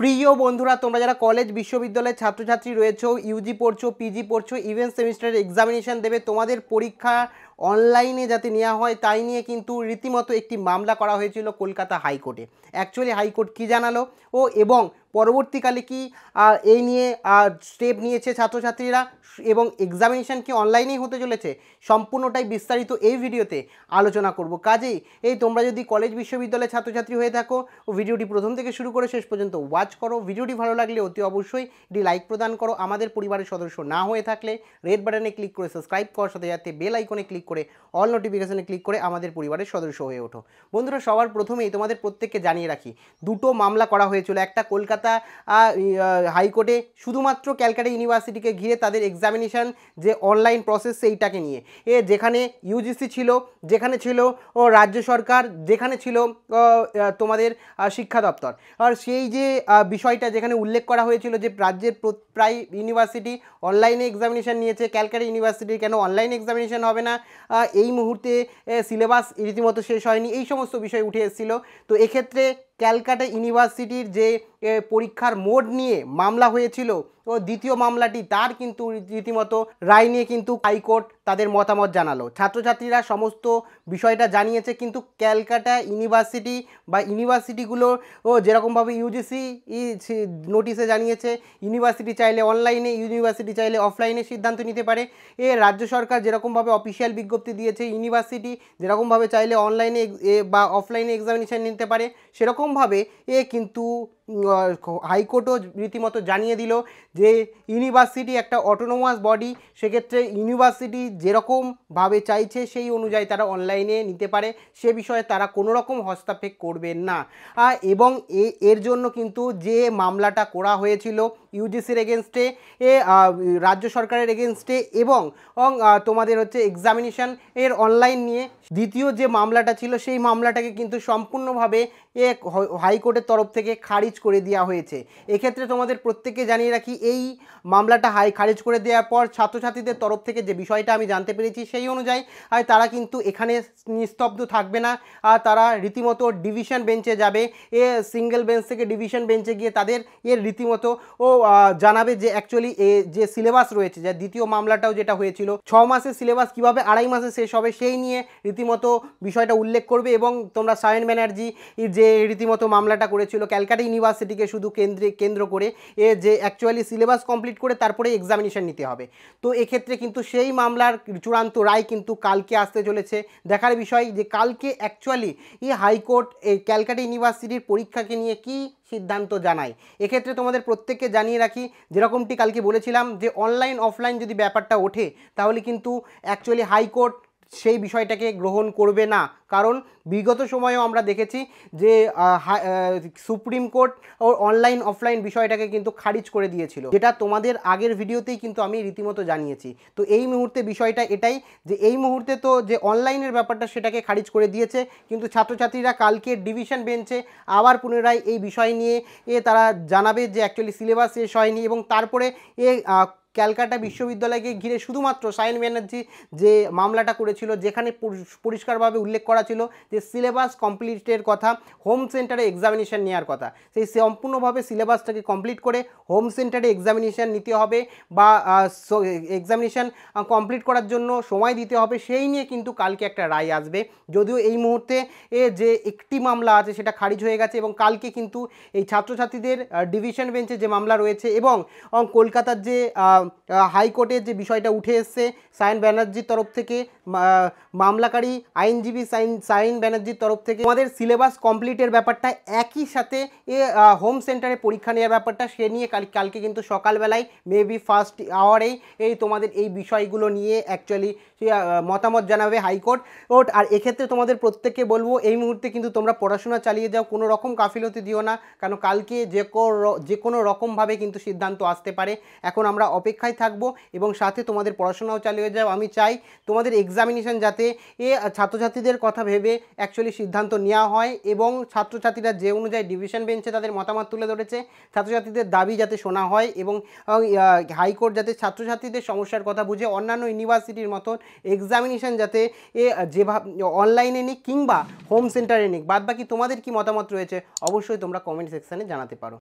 প্রিয় বন্ধুরা তোমরা যারা কলেজ বিশ্ববিদ্যালয়ের ছাত্রছাত্রী রয়েছ ইউজি পড়ছো পিজি পড়ছো ইভেন্ট সেমিস্টারের এক্সামিনেশান দেবে তোমাদের পরীক্ষা অনলাইনে যাতে নেওয়া হয় তাই নিয়ে কিন্তু রীতিমতো একটি মামলা করা হয়েছিল কলকাতা হাইকোর্টে অ্যাকচুয়ালি হাইকোর্ট কি জানালো ও এবং পরবর্তীকালে কি এই নিয়ে স্টেপ নিয়েছে ছাত্রছাত্রীরা এবং এক্সামিনেশান কি অনলাইনেই হতে চলেছে সম্পূর্ণটাই বিস্তারিত এই ভিডিওতে আলোচনা করব কাজেই এই তোমরা যদি কলেজ বিশ্ববিদ্যালয়ের ছাত্রছাত্রী হয়ে থাকো ভিডিওটি প্রথম থেকে শুরু করে শেষ পর্যন্ত ওয়াচ করো ভিডিওটি ভালো লাগলে অতি অবশ্যই এটি লাইক প্রদান করো আমাদের পরিবারের সদস্য না হয়ে থাকলে রেড বাটনে ক্লিক করে সাবস্ক্রাইব করার সাথে সাথে বেল আইকনে ক্লিক করে অল নোটিফিকেশনে ক্লিক করে আমাদের পরিবারের সদস্য হয়ে ওঠো বন্ধুরা সবার প্রথমেই তোমাদের প্রত্যেককে জানিয়ে রাখি দুটো মামলা করা হয়েছিল একটা কলকাতা কলকাতা হাইকোর্টে শুধুমাত্র ক্যালকাটা ইউনিভার্সিটিকে ঘিরে তাদের এক্সামিনেশান যে অনলাইন প্রসেস সেইটাকে নিয়ে এ যেখানে ইউজিসি ছিল যেখানে ছিল ও রাজ্য সরকার যেখানে ছিল তোমাদের শিক্ষা দপ্তর আর সেই যে বিষয়টা যেখানে উল্লেখ করা হয়েছিল যে রাজ্যের প্রায় ইউনিভার্সিটি অনলাইনে এক্সামিনেশান নিয়েছে ক্যালকাটা ইউনিভার্সিটির কেন অনলাইন এক্সামিনেশান হবে না এই মুহূর্তে সিলেবাস রীতিমতো শেষ হয়নি এই সমস্ত বিষয় উঠে এসেছিলো তো এক্ষেত্রে ক্যালকাটা ইউনিভার্সিটির যে পরীক্ষার মোড নিয়ে মামলা হয়েছিল ও দ্বিতীয় মামলাটি তার কিন্তু রীতিমতো রায় নিয়ে কিন্তু হাইকোর্ট তাদের মতামত জানালো ছাত্রছাত্রীরা সমস্ত বিষয়টা জানিয়েছে কিন্তু ক্যালকাটা ইউনিভার্সিটি বা ইউনিভার্সিটিগুলো ও যেরকমভাবে ইউজিসি নোটিশে জানিয়েছে ইউনিভার্সিটি চাইলে অনলাইনে ইউনিভার্সিটি চাইলে অফলাইনে সিদ্ধান্ত নিতে পারে এ রাজ্য সরকার যেরকমভাবে অফিসিয়াল বিজ্ঞপ্তি দিয়েছে ইউনিভার্সিটি যেরকমভাবে চাইলে অনলাইনে বা অফলাইনে এক্সামিনেশান নিতে পারে সেরকম রকমভাবে এ কিন্তু হাইকোর্টও রীতিমতো জানিয়ে দিল যে ইউনিভার্সিটি একটা অটোনোমাস বডি সেক্ষেত্রে ইউনিভার্সিটি যেরকমভাবে চাইছে সেই অনুযায়ী তারা অনলাইনে নিতে পারে সে বিষয়ে তারা কোনো রকম হস্তক্ষেপ করবেন না এবং এর জন্য কিন্তু যে মামলাটা করা হয়েছিল ইউজিসির এগেনস্টে এ রাজ্য সরকারের এগেনস্টে এবং তোমাদের হচ্ছে এক্সামিনেশান এর অনলাইন নিয়ে দ্বিতীয় যে মামলাটা ছিল সেই মামলাটাকে কিন্তু সম্পূর্ণভাবে এ হাইকোর্টের তরফ থেকে খারিজ করে দেওয়া হয়েছে এক্ষেত্রে তোমাদের প্রত্যেককে জানিয়ে রাখি এই মামলাটা হাই খারিজ করে দেওয়ার পর ছাত্রছাত্রীদের তরফ থেকে যে বিষয়টা আমি জানতে পেরেছি সেই অনুযায়ী তারা কিন্তু এখানে নিস্তব্ধ থাকবে না আর তারা রীতিমতো ডিভিশন বেঞ্চে যাবে এ সিঙ্গেল বেঞ্চ থেকে ডিভিশন বেঞ্চে গিয়ে তাদের এর রীতিমতো ও জানাবে যে অ্যাকচুয়ালি এ যে সিলেবাস রয়েছে যা দ্বিতীয় মামলাটাও যেটা হয়েছিল ছ মাসের সিলেবাস কিভাবে আড়াই মাসে শেষ হবে সেই নিয়ে রীতিমতো বিষয়টা উল্লেখ করবে এবং তোমরা সায়ন ব্যানার্জি যে রীতিমতো মামলাটা করেছিল ক্যালকাটা ইউনিভার্সিটি ইউনিভার্সিটিকে শুধু কেন্দ্রে কেন্দ্র করে এ যে অ্যাকচুয়ালি সিলেবাস কমপ্লিট করে তারপরে এক্সামিনেশান নিতে হবে তো এক্ষেত্রে কিন্তু সেই মামলার চূড়ান্ত রায় কিন্তু কালকে আসতে চলেছে দেখার বিষয় যে কালকে অ্যাকচুয়ালি এই হাইকোর্ট এই ক্যালকাটা ইউনিভার্সিটির পরীক্ষাকে নিয়ে কি সিদ্ধান্ত জানায় এক্ষেত্রে তোমাদের প্রত্যেককে জানিয়ে রাখি যেরকমটি কালকে বলেছিলাম যে অনলাইন অফলাইন যদি ব্যাপারটা ওঠে তাহলে কিন্তু অ্যাকচুয়ালি হাইকোর্ট সেই বিষয়টাকে গ্রহণ করবে না কারণ বিগত সময়েও আমরা দেখেছি যে সুপ্রিম কোর্ট ও অনলাইন অফলাইন বিষয়টাকে কিন্তু খারিজ করে দিয়েছিল যেটা তোমাদের আগের ভিডিওতেই কিন্তু আমি রীতিমতো জানিয়েছি তো এই মুহূর্তে বিষয়টা এটাই যে এই মুহূর্তে তো যে অনলাইনের ব্যাপারটা সেটাকে খারিজ করে দিয়েছে কিন্তু ছাত্রছাত্রীরা কালকে ডিভিশন বেঞ্চে আবার পুনরায় এই বিষয় নিয়ে এ তারা জানাবে যে অ্যাকচুয়ালি সিলেবাস শেষ হয়নি এবং তারপরে এ ক্যালকাটা বিশ্ববিদ্যালয়কে ঘিরে শুধুমাত্র সায়ন ব্যানার্জি যে মামলাটা করেছিল যেখানে পরিষ্কারভাবে উল্লেখ করা ছিল যে সিলেবাস কমপ্লিটের কথা হোম সেন্টারে এক্সামিনেশান নেওয়ার কথা সেই সম্পূর্ণভাবে সিলেবাসটাকে কমপ্লিট করে হোম সেন্টারে এক্সামিনেশান নিতে হবে বা এক্সামিনেশান কমপ্লিট করার জন্য সময় দিতে হবে সেই নিয়ে কিন্তু কালকে একটা রায় আসবে যদিও এই মুহূর্তে যে একটি মামলা আছে সেটা খারিজ হয়ে গেছে এবং কালকে কিন্তু এই ছাত্রছাত্রীদের ডিভিশন বেঞ্চে যে মামলা রয়েছে এবং কলকাতার যে হাইকোর্টের যে বিষয়টা উঠে এসছে সায়ন ব্যানার্জির তরফ থেকে মামলাকারী আইনজীবী সাইন সাইন ব্যানার্জির তরফ থেকে আমাদের সিলেবাস কমপ্লিটের ব্যাপারটা একই সাথে এ হোম সেন্টারে পরীক্ষা নেওয়ার ব্যাপারটা সে নিয়ে কাল কালকে কিন্তু সকালবেলায় মেবি ফার্স্ট আওয়ারেই এই তোমাদের এই বিষয়গুলো নিয়ে অ্যাকচুয়ালি মতামত জানাবে হাইকোর্ট ওট আর এক্ষেত্রে তোমাদের প্রত্যেককে বলবো এই মুহূর্তে কিন্তু তোমরা পড়াশোনা চালিয়ে যাও কোনো রকম কাফিলতি দিও না কেন কালকে যে যে কোনো রকমভাবে কিন্তু সিদ্ধান্ত আসতে পারে এখন আমরা অপেক্ষায় থাকবো এবং সাথে তোমাদের পড়াশোনাও চালিয়ে যাও আমি চাই তোমাদের এক্সাম এক্সামিনেশান যাতে এ ছাত্রছাত্রীদের কথা ভেবে অ্যাকচুয়ালি সিদ্ধান্ত নেওয়া হয় এবং ছাত্রছাত্রীরা যে অনুযায়ী ডিভিশন বেঞ্চে তাদের মতামত তুলে ধরেছে ছাত্রছাত্রীদের দাবি যাতে শোনা হয় এবং হাইকোর্ট যাতে ছাত্রছাত্রীদের সমস্যার কথা বুঝে অন্যান্য ইউনিভার্সিটির মতন এক্সামিনেশান যাতে এ যেভাবে অনলাইনে নিক কিংবা হোম সেন্টারে নিক বাদ বাকি তোমাদের কি মতামত রয়েছে অবশ্যই তোমরা কমেন্ট সেকশানে জানাতে পারো